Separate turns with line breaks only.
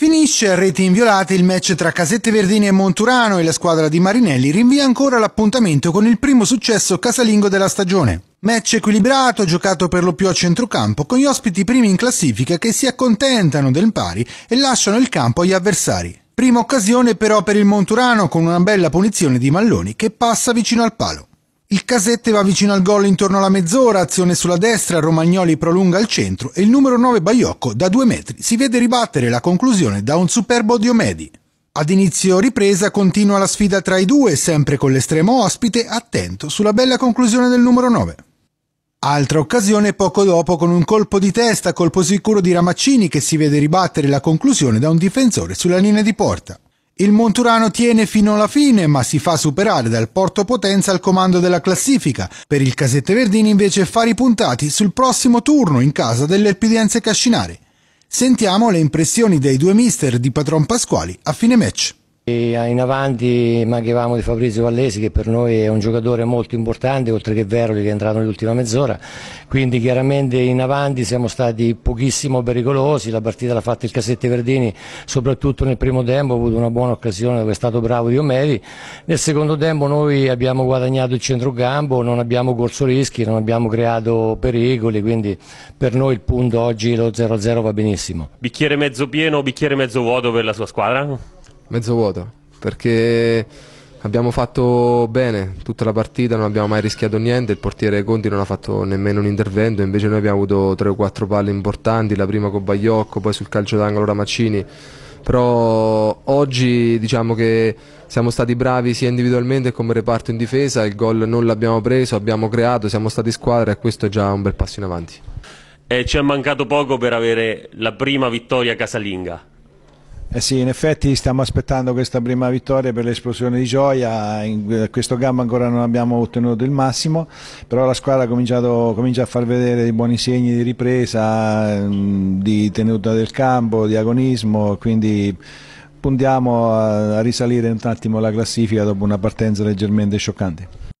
Finisce a reti inviolate il match tra Casette Verdini e Monturano e la squadra di Marinelli rinvia ancora l'appuntamento con il primo successo casalingo della stagione. Match equilibrato, giocato per lo più a centrocampo, con gli ospiti primi in classifica che si accontentano del pari e lasciano il campo agli avversari. Prima occasione però per il Monturano con una bella punizione di Malloni che passa vicino al palo. Il Casette va vicino al gol intorno alla mezz'ora, azione sulla destra, Romagnoli prolunga al centro e il numero 9 Baiocco da due metri si vede ribattere la conclusione da un superbo Diomedi. Ad inizio ripresa continua la sfida tra i due, sempre con l'estremo ospite attento sulla bella conclusione del numero 9. Altra occasione poco dopo con un colpo di testa, colpo sicuro di Ramaccini che si vede ribattere la conclusione da un difensore sulla linea di porta. Il Monturano tiene fino alla fine, ma si fa superare dal Porto Potenza al comando della classifica. Per il Casette Verdini invece fare i puntati sul prossimo turno in casa delle Elpidienze Cascinari. Sentiamo le impressioni dei due mister di Patron Pasquali a fine match.
Eh, in avanti manchevamo di Fabrizio Vallesi che per noi è un giocatore molto importante oltre che Veroli che è entrato nell'ultima mezz'ora quindi chiaramente in avanti siamo stati pochissimo pericolosi la partita l'ha fatta il Cassetti Verdini soprattutto nel primo tempo ha avuto una buona occasione dove è stato bravo Di Omeri nel secondo tempo noi abbiamo guadagnato il centrocampo non abbiamo corso rischi non abbiamo creato pericoli quindi per noi il punto oggi lo 0-0 va benissimo
Bicchiere mezzo pieno o bicchiere mezzo vuoto per la sua squadra?
mezzo vuoto, perché
abbiamo fatto bene tutta la partita, non abbiamo mai rischiato niente, il portiere Conti non ha fatto nemmeno un intervento, invece noi abbiamo avuto 3 o 4 palle importanti, la prima con Bagliocco, poi sul calcio d'angolo Ramaccini, però oggi diciamo che siamo stati bravi sia individualmente che come reparto in difesa, il gol non l'abbiamo preso, abbiamo creato, siamo stati squadra e questo è già un bel passo in avanti.
E ci è mancato poco per avere la prima vittoria casalinga.
Eh sì, in effetti stiamo aspettando questa prima vittoria per l'esplosione di gioia, in questo gambo ancora non abbiamo ottenuto il massimo, però la squadra comincia a far vedere dei buoni segni di ripresa, mm, di tenuta del campo, di agonismo, quindi puntiamo a risalire un attimo la classifica dopo una partenza leggermente scioccante.